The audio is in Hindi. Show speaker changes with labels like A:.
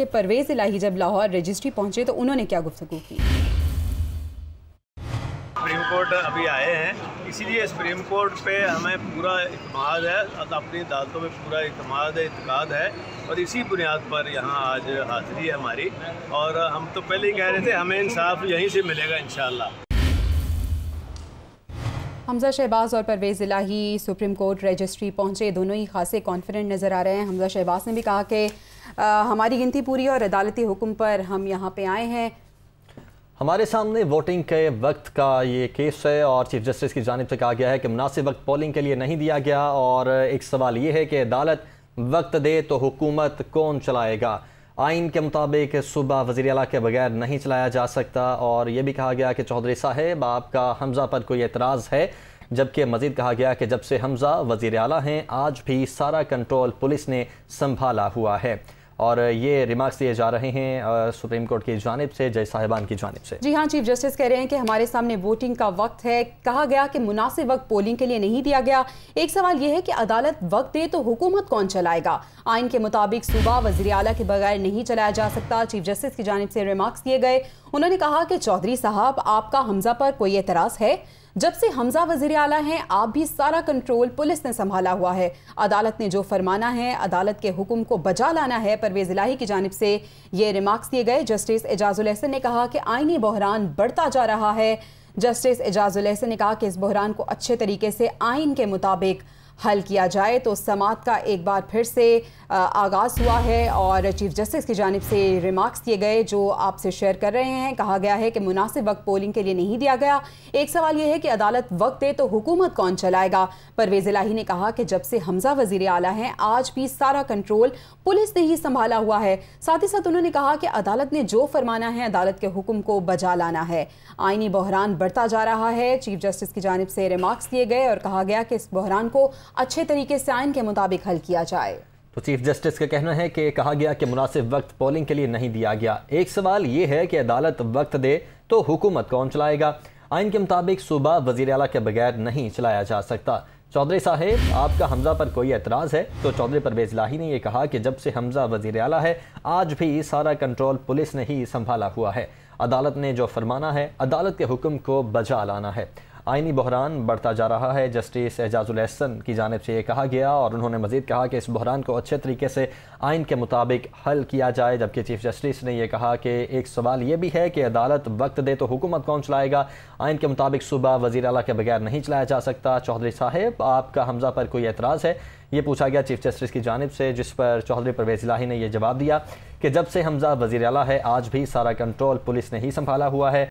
A: कि परवेज़ इलाही जब लाहौर रजिस्ट्री पहुंचे तो उन्होंने क्या गुफ्तु की
B: सुप्रीम कोर्ट अभी आए हैं इसीलिए सुप्रीम कोर्ट पे हमें पूरा अतमाद है अपनी अदालतों में पूरा अतमाद है इतकाद है और इसी बुनियाद पर यहाँ आज हाजिरी है हमारी और हम तो पहले ही कह रहे थे हमें इंसाफ यहीं से मिलेगा इन
A: हमजा शहबाज और Parvez Elahi supreme court registry पहुँचे दोनों ही खासे कॉन्फिडेंट नज़र आ रहे हैं हमजा शहबाज ने भी कहा कि हमारी गिनती पूरी और अदालती हुक्म पर हम यहाँ पे आए हैं
B: हमारे सामने वोटिंग के वक्त का ये केस है और चीफ जस्टिस की जानब से कहा गया है कि मुनासिब वक्त पोलिंग के लिए नहीं दिया गया और एक सवाल ये है कि अदालत वक्त दे तो हुकूमत कौन चलाएगा आइन के मुताबिक सुबह वजी अला के बगैर नहीं चलाया जा सकता और ये भी कहा गया कि चौधरी साहेब आपका हमजा पर कोई एतराज़ है जबकि मजीद कहा गया कि जब से हमजा वजी अला हैं आज भी सारा कंट्रोल पुलिस ने संभाला हुआ है और ये रिमार्क्स दिए जा रहे हैं सुप्रीम कोर्ट की जानब से जज साहिबान की जानब से
A: जी हाँ चीफ जस्टिस कह रहे हैं कि हमारे सामने वोटिंग का वक्त है कहा गया कि मुनासिब वक्त पोलिंग के लिए नहीं दिया गया एक सवाल यह है कि अदालत वक्त दे तो हुकूमत कौन चलाएगा आइन के मुताबिक सूबा वजी अला के बगैर नहीं चलाया जा सकता चीफ जस्टिस की जानब से रिमार्क्स दिए गए उन्होंने कहा कि चौधरी साहब आपका हमजा पर कोई एतराज़ है जब से हमजा वजीर आला हैं आप भी सारा कंट्रोल पुलिस ने संभाला हुआ है अदालत ने जो फरमाना है अदालत के हुक्म को बजा लाना है परवेज इलाही की जानब से ये रिमार्क्स दिए गए जस्टिस एजाजुल एहसन ने कहा कि आईनी बहरान बढ़ता जा रहा है जस्टिस एजाजुल उलहसन ने कहा कि इस बहरान को अच्छे तरीके से आइन के मुताबिक हल किया जाए तो समात का एक बार फिर से आगाज़ हुआ है और चीफ जस्टिस की जानब से रिमार्क्स दिए गए जो आपसे शेयर कर रहे हैं कहा गया है कि मुनासिब वक्त पोलिंग के लिए नहीं दिया गया एक सवाल यह है कि अदालत वक्त दे तो हुकूमत कौन चलाएगा परवेज इलाही ने कहा कि जब से हमजा वजीर आला हैं आज भी सारा कंट्रोल पुलिस ने ही संभाला हुआ है साथ ही साथ उन्होंने कहा कि अदालत ने जो फरमाना है अदालत के हुक्म को बजा लाना है आइनी बहरान बढ़ता जा रहा है चीफ जस्टिस की जानब से रिमार्क्स दिए गए और कहा गया कि इस बहरान को अच्छे तरीके से आयन के मुताबिक हल किया जाए
B: तो चीफ जस्टिस का कहना है कि कहा गया कि मुनासिब वक्त पोलिंग के लिए नहीं दिया गया एक सवाल ये है कि अदालत वक्त दे तो हुकूमत कौन चलाएगा आइन के मुताबिक सूबा वजीर अला के बगैर नहीं चलाया जा सकता चौधरी साहेब आपका हमजा पर कोई एतराज़ है तो चौधरी परवेज लाही ने यह कहा कि जब से हमजा वजीर अला है आज भी सारा कंट्रोल पुलिस ने ही संभाला हुआ है अदालत ने जो फरमाना है अदालत के हुक्म को बजा लाना है आइनी बहरान बढ़ता जा रहा है जस्टिस एजाजुल एहसन की जानब से ये कहा गया और उन्होंने मजीद कहा कि इस बहरान को अच्छे तरीके से आइन के मुताबिक हल किया जाए जबकि चीफ जस्टिस ने यह कहा कि एक सवाल ये भी है कि अदालत वक्त दे तो हुकूमत कौन चलाएगा आइन के मुताबिक सुबह वजी अला के बगैर नहीं चलाया जा सकता चौधरी साहेब आपका हमजा पर कोई एतराज़ है ये पूछा गया चीफ जस्टिस की जानब से जिस पर चौधरी परवेज लाही ने यह जवाब दिया कि जब से हमजा वजी अला है आज भी सारा कंट्रोल पुलिस ने ही संभाला हुआ है